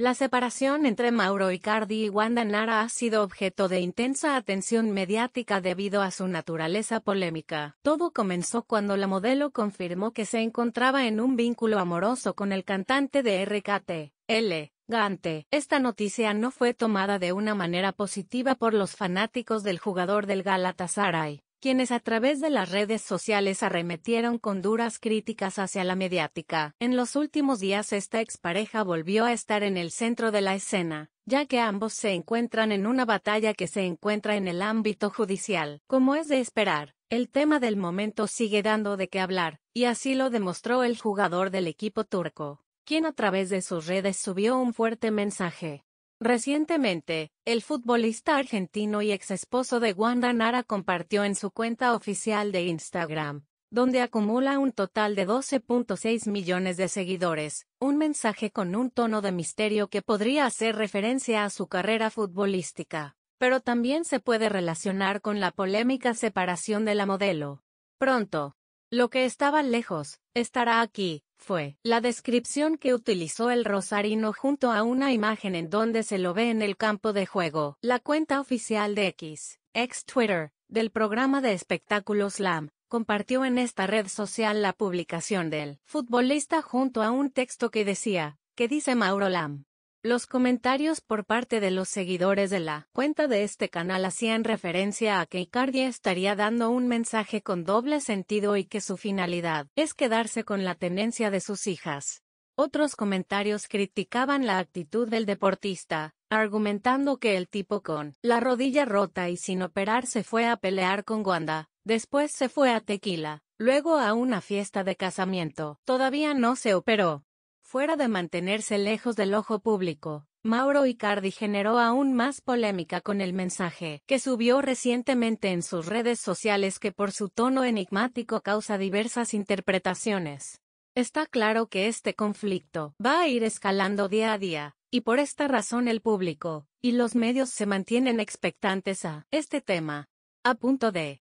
La separación entre Mauro Icardi y Wanda Nara ha sido objeto de intensa atención mediática debido a su naturaleza polémica. Todo comenzó cuando la modelo confirmó que se encontraba en un vínculo amoroso con el cantante de RKT, L. Gante. Esta noticia no fue tomada de una manera positiva por los fanáticos del jugador del Galatasaray quienes a través de las redes sociales arremetieron con duras críticas hacia la mediática. En los últimos días esta expareja volvió a estar en el centro de la escena, ya que ambos se encuentran en una batalla que se encuentra en el ámbito judicial. Como es de esperar, el tema del momento sigue dando de qué hablar, y así lo demostró el jugador del equipo turco, quien a través de sus redes subió un fuerte mensaje Recientemente, el futbolista argentino y ex esposo de Wanda Nara compartió en su cuenta oficial de Instagram, donde acumula un total de 12.6 millones de seguidores, un mensaje con un tono de misterio que podría hacer referencia a su carrera futbolística, pero también se puede relacionar con la polémica separación de la modelo. Pronto, lo que estaba lejos, estará aquí, fue la descripción que utilizó el Rosarino junto a una imagen en donde se lo ve en el campo de juego. La cuenta oficial de X, ex Twitter, del programa de espectáculos LAM, compartió en esta red social la publicación del futbolista junto a un texto que decía, que dice Mauro Lam? Los comentarios por parte de los seguidores de la cuenta de este canal hacían referencia a que Icardi estaría dando un mensaje con doble sentido y que su finalidad es quedarse con la tenencia de sus hijas. Otros comentarios criticaban la actitud del deportista, argumentando que el tipo con la rodilla rota y sin operar se fue a pelear con Wanda, después se fue a Tequila, luego a una fiesta de casamiento. Todavía no se operó. Fuera de mantenerse lejos del ojo público, Mauro Icardi generó aún más polémica con el mensaje que subió recientemente en sus redes sociales que por su tono enigmático causa diversas interpretaciones. Está claro que este conflicto va a ir escalando día a día, y por esta razón el público y los medios se mantienen expectantes a este tema. A punto de